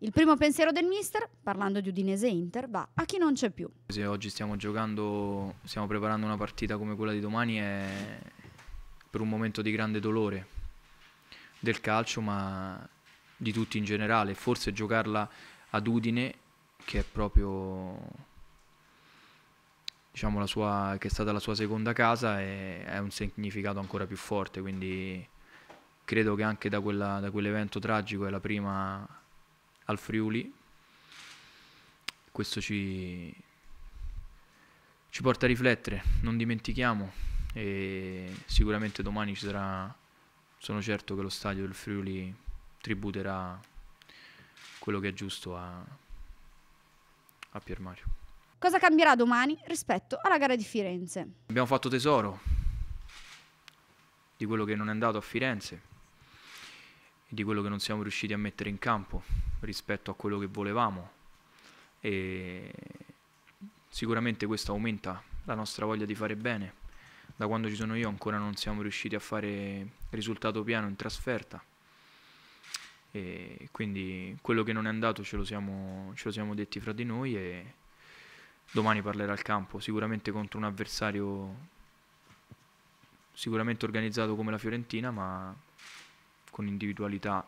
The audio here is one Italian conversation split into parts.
Il primo pensiero del mister, parlando di Udinese Inter, va a chi non c'è più. Se oggi stiamo giocando, stiamo preparando una partita come quella di domani, è per un momento di grande dolore del calcio, ma di tutti in generale. Forse giocarla ad Udine, che è proprio diciamo, la sua, che è stata la sua seconda casa, è, è un significato ancora più forte. Quindi credo che anche da, quella, da quell'evento tragico è la prima al Friuli. Questo ci, ci porta a riflettere, non dimentichiamo e sicuramente domani ci sarà, sono certo che lo stadio del Friuli tributerà quello che è giusto a, a Pier Mario. Cosa cambierà domani rispetto alla gara di Firenze? Abbiamo fatto tesoro di quello che non è andato a Firenze di quello che non siamo riusciti a mettere in campo rispetto a quello che volevamo e sicuramente questo aumenta la nostra voglia di fare bene. Da quando ci sono io ancora non siamo riusciti a fare risultato piano in trasferta. E quindi quello che non è andato ce lo siamo, ce lo siamo detti fra di noi e domani parlerà al campo, sicuramente contro un avversario sicuramente organizzato come la Fiorentina, ma con individualità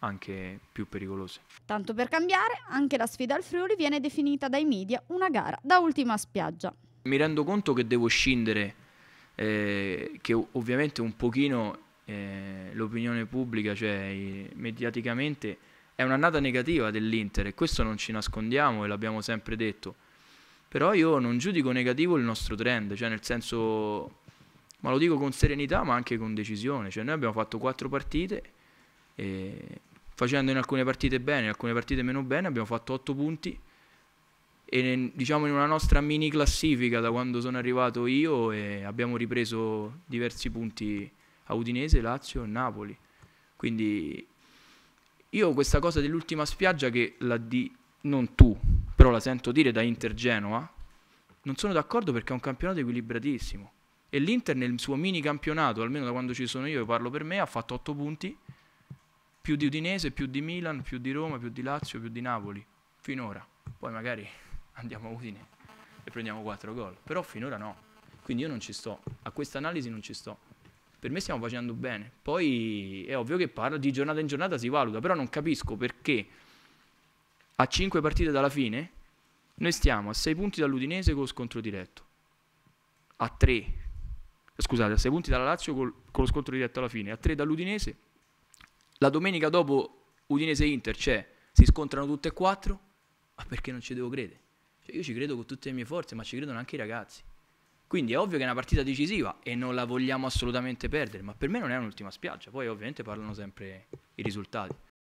anche più pericolose. Tanto per cambiare, anche la sfida al Friuli viene definita dai media una gara da ultima spiaggia. Mi rendo conto che devo scindere, eh, che ovviamente un pochino eh, l'opinione pubblica, cioè mediaticamente, è un'annata negativa dell'Inter e questo non ci nascondiamo e l'abbiamo sempre detto. Però io non giudico negativo il nostro trend, cioè nel senso ma lo dico con serenità ma anche con decisione, cioè noi abbiamo fatto quattro partite e facendo in alcune partite bene, in alcune partite meno bene, abbiamo fatto otto punti e diciamo in una nostra mini classifica da quando sono arrivato io abbiamo ripreso diversi punti a Udinese, Lazio e Napoli. Quindi io questa cosa dell'ultima spiaggia che la di non tu, però la sento dire da Inter Genoa, non sono d'accordo perché è un campionato equilibratissimo e l'Inter nel suo mini campionato, almeno da quando ci sono io, parlo per me, ha fatto 8 punti, più di Udinese, più di Milan, più di Roma, più di Lazio, più di Napoli, finora. Poi magari andiamo a Udine e prendiamo 4 gol, però finora no. Quindi io non ci sto, a questa analisi non ci sto per me stiamo facendo bene. Poi è ovvio che parlo di giornata in giornata si valuta, però non capisco perché a 5 partite dalla fine noi stiamo a 6 punti dall'Udinese con lo scontro diretto, a 3 scusate, a 6 punti dalla Lazio col, con lo scontro diretto alla fine, a 3 dall'Udinese. La domenica dopo Udinese-Inter c'è, si scontrano tutte e quattro, ma perché non ci devo credere? Cioè, io ci credo con tutte le mie forze, ma ci credono anche i ragazzi. Quindi è ovvio che è una partita decisiva e non la vogliamo assolutamente perdere, ma per me non è un'ultima spiaggia. Poi ovviamente parlano sempre i risultati.